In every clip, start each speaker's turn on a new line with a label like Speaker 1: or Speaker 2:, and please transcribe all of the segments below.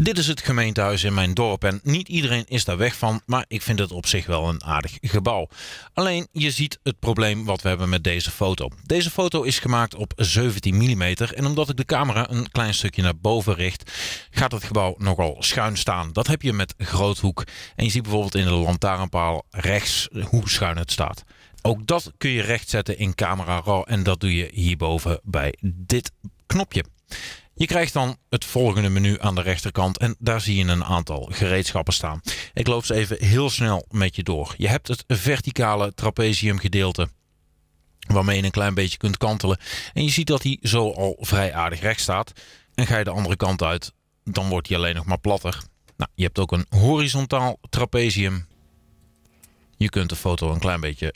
Speaker 1: Dit is het gemeentehuis in mijn dorp en niet iedereen is daar weg van, maar ik vind het op zich wel een aardig gebouw. Alleen je ziet het probleem wat we hebben met deze foto. Deze foto is gemaakt op 17 mm en omdat ik de camera een klein stukje naar boven richt, gaat het gebouw nogal schuin staan. Dat heb je met groothoek en je ziet bijvoorbeeld in de lantaarnpaal rechts hoe schuin het staat. Ook dat kun je rechtzetten in camera raw en dat doe je hierboven bij dit knopje. Je krijgt dan het volgende menu aan de rechterkant en daar zie je een aantal gereedschappen staan. Ik loop ze even heel snel met je door. Je hebt het verticale trapeziumgedeelte waarmee je een klein beetje kunt kantelen. En je ziet dat hij zo al vrij aardig recht staat. En ga je de andere kant uit, dan wordt hij alleen nog maar platter. Nou, je hebt ook een horizontaal trapezium. Je kunt de foto een klein beetje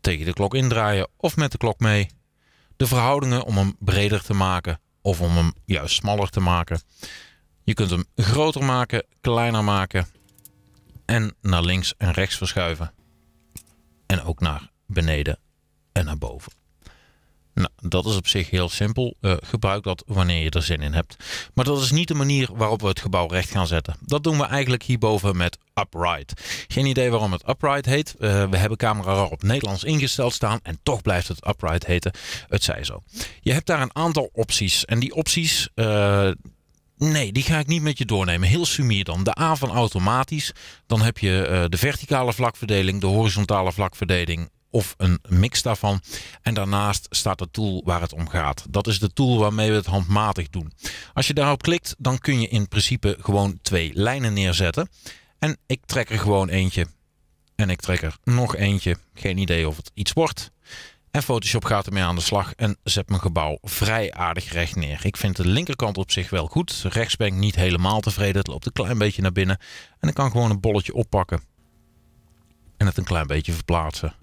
Speaker 1: tegen de klok indraaien of met de klok mee. De verhoudingen om hem breder te maken of om hem juist smaller te maken. Je kunt hem groter maken, kleiner maken en naar links en rechts verschuiven. En ook naar beneden en naar boven. Nou, dat is op zich heel simpel. Eh, gebruik dat wanneer je er zin in hebt. Maar dat is niet de manier waarop we het gebouw recht gaan zetten. Dat doen we eigenlijk hierboven met upright. Geen idee waarom het upright heet. Eh, we hebben camera op Nederlands ingesteld staan en toch blijft het upright heten. Het zij zo. Je hebt daar een aantal opties en die opties... Eh, nee, die ga ik niet met je doornemen. Heel sumier dan. De A van automatisch. Dan heb je de verticale vlakverdeling, de horizontale vlakverdeling of een mix daarvan. En daarnaast staat de tool waar het om gaat. Dat is de tool waarmee we het handmatig doen. Als je daarop klikt, dan kun je in principe gewoon twee lijnen neerzetten. En ik trek er gewoon eentje. En ik trek er nog eentje. Geen idee of het iets wordt. En Photoshop gaat ermee aan de slag en zet mijn gebouw vrij aardig recht neer. Ik vind de linkerkant op zich wel goed. Rechts ben ik niet helemaal tevreden. Het loopt een klein beetje naar binnen. En ik kan gewoon een bolletje oppakken. En het een klein beetje verplaatsen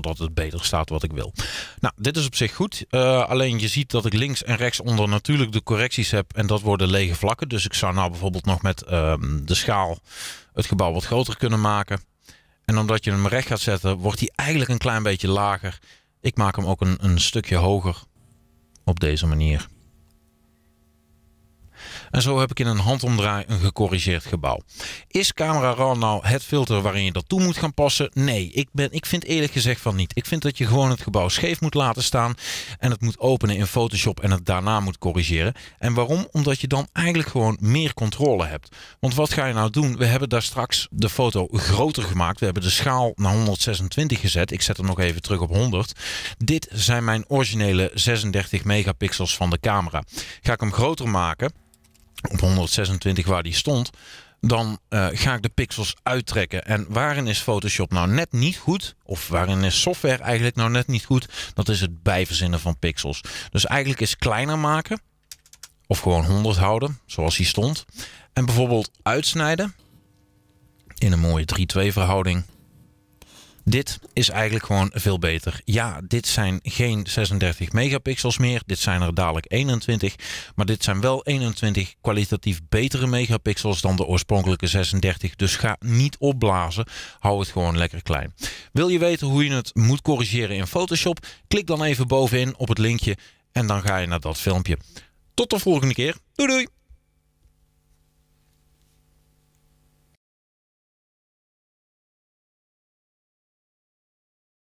Speaker 1: totdat het beter staat wat ik wil. Nou, dit is op zich goed. Eh, alleen je ziet dat ik links en rechts onder natuurlijk de correcties heb en dat worden lege vlakken. Dus ik zou nou bijvoorbeeld nog met ehm, de schaal het gebouw wat groter kunnen maken. En omdat je hem recht gaat zetten, wordt hij eigenlijk een klein beetje lager. Ik maak hem ook een, een stukje hoger op deze manier. En zo heb ik in een handomdraai een gecorrigeerd gebouw. Is camera raw nou het filter waarin je dat toe moet gaan passen? Nee, ik, ben, ik vind eerlijk gezegd van niet. Ik vind dat je gewoon het gebouw scheef moet laten staan en het moet openen in Photoshop en het daarna moet corrigeren. En waarom? Omdat je dan eigenlijk gewoon meer controle hebt. Want wat ga je nou doen? We hebben daar straks de foto groter gemaakt. We hebben de schaal naar 126 gezet. Ik zet hem nog even terug op 100. Dit zijn mijn originele 36 megapixels van de camera. Ga ik hem groter maken? op 126 waar die stond, dan eh, ga ik de pixels uittrekken. En waarin is Photoshop nou net niet goed? Of waarin is software eigenlijk nou net niet goed? Dat is het bijverzinnen van pixels. Dus eigenlijk is kleiner maken. Of gewoon 100 houden, zoals die stond. En bijvoorbeeld uitsnijden. In een mooie 3-2 verhouding. Dit is eigenlijk gewoon veel beter. Ja, dit zijn geen 36 megapixels meer. Dit zijn er dadelijk 21. Maar dit zijn wel 21 kwalitatief betere megapixels dan de oorspronkelijke 36. Dus ga niet opblazen. Hou het gewoon lekker klein. Wil je weten hoe je het moet corrigeren in Photoshop? Klik dan even bovenin op het linkje en dan ga je naar dat filmpje. Tot de volgende keer. Doei doei!